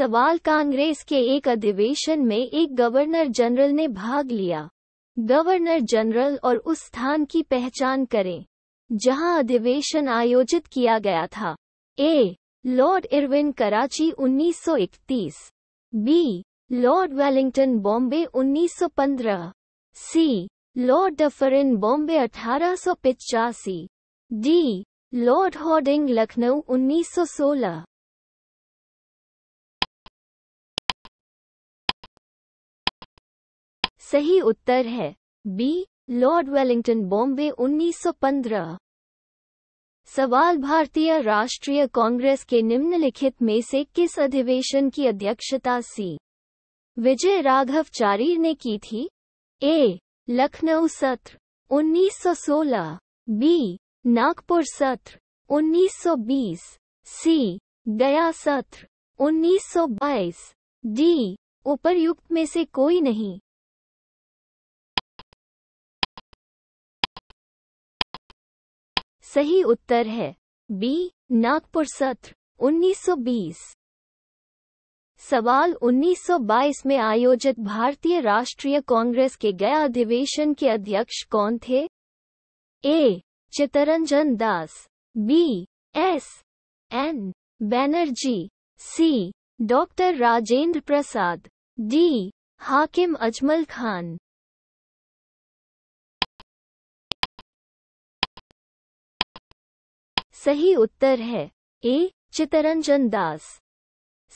सवाल कांग्रेस के एक अधिवेशन में एक गवर्नर जनरल ने भाग लिया गवर्नर जनरल और उस स्थान की पहचान करें जहां अधिवेशन आयोजित किया गया था A Lord Irwin Karachi 1931 B Lord Wellington Bombay 1915 C Lord Dufferin Bombay अठारह डी लॉर्ड हॉर्डिंग लखनऊ 1916 सही उत्तर है बी लॉर्ड वेलिंगटन बॉम्बे 1915 सवाल भारतीय राष्ट्रीय कांग्रेस के निम्नलिखित में से किस अधिवेशन की अध्यक्षता सी विजय राघव चारीर ने की थी ए लखनऊ सत्र 1916 बी नागपुर सत्र 1920 सी गया सत्र 1922 डी उपर्युक्त में से कोई नहीं सही उत्तर है बी नागपुर सत्र 1920 सवाल 1922 में आयोजित भारतीय राष्ट्रीय कांग्रेस के गया अधिवेशन के अध्यक्ष कौन थे A Chittaranjan Das B S N Banerjee C doctor Rajendra Prasad D Hakim Ajmal Khan सही उत्तर है ए चितरंजन दास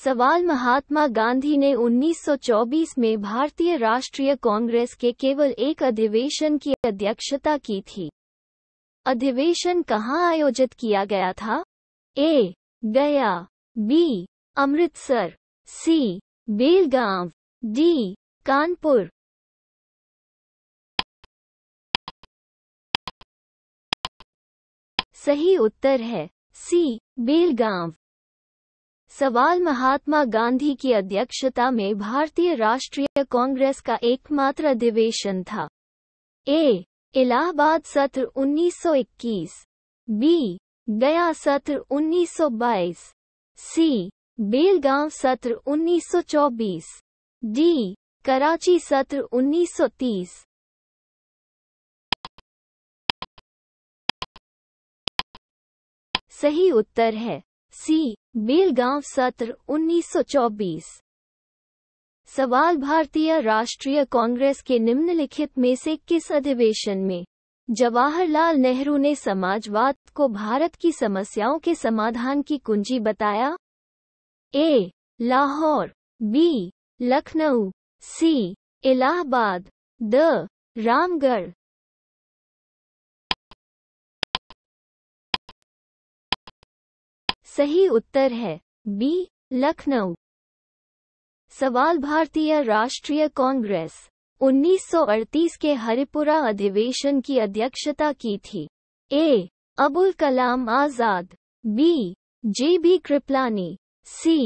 सवाल महात्मा गांधी ने 1924 में भारतीय राष्ट्रीय कांग्रेस के केवल एक अधिवेशन की अध्यक्षता की थी अधिवेशन कहाँ आयोजित किया गया था A Gaya B Amritsar C Belgaum D Kanpur सही उत्तर है सी बेलगांव सवाल महात्मा गांधी की अध्यक्षता में भारतीय राष्ट्रीय कांग्रेस का एकमात्र अधिवेशन था ए इलाहाबाद सत्र 1921 बी गया सत्र 1922 सी बेलगांव सत्र 1924 डी कराची सत्र 1930 सही उत्तर है सी बेलगांव सत्र 1924 सवाल भारतीय राष्ट्रीय कांग्रेस के निम्नलिखित में से किस अधिवेशन में जवाहरलाल नेहरू ने समाजवाद को भारत की समस्याओं के समाधान की कुंजी बताया A Lahore B Lucknow C Allahabad D Ramgarh सही उत्तर है बी लखनऊ सवाल भारतीय राष्ट्रीय कांग्रेस 1938 के हरिपुरा अधिवेशन की अध्यक्षता की थी A Abul Kalam Azad B J B Kripalani C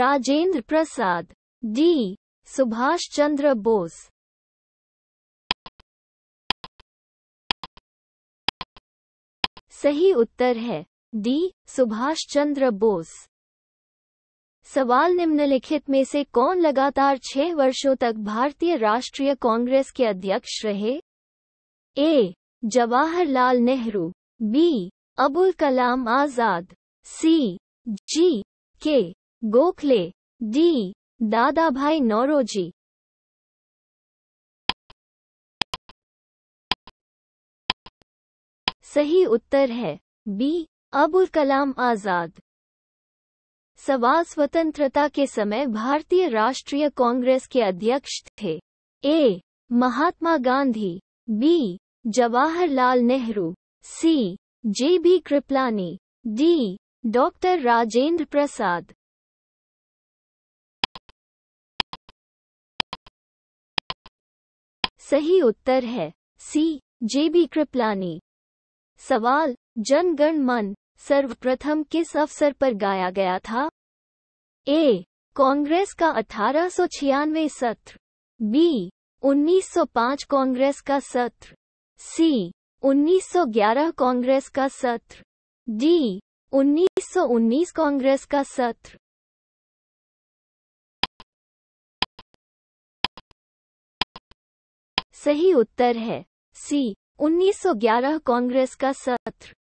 Rajendra Prasad D Subhash Chandra Bose सही उत्तर है डी सुभाष चंद्र बोस सवाल निम्नलिखित में से कौन लगातार छह वर्षों तक भारतीय राष्ट्रीय कांग्रेस के अध्यक्ष रहे A Jawaharlal Nehru B Abul Kalam Azad C G K Gokhale D दादा भाई नौरोजी सही उत्तर है बी अबुल कलाम आजाद सवाल स्वतंत्रता के समय भारतीय राष्ट्रीय कांग्रेस के अध्यक्ष थे A Mahatma Gandhi B Jawaharlal Nehru C J B Kripalani D doctor Rajendra Prasad सही उत्तर है सी जे बी कृपलानी सवाल जनगण मन सर्वप्रथम किस अवसर पर गाया गया था ए कांग्रेस का अठारह सौ छियानवे सत्र बी 1905 कांग्रेस का सत्र सी 1911 कांग्रेस का सत्र डी 1919 कांग्रेस का सत्र सही उत्तर है सी 1911 कांग्रेस का सत्र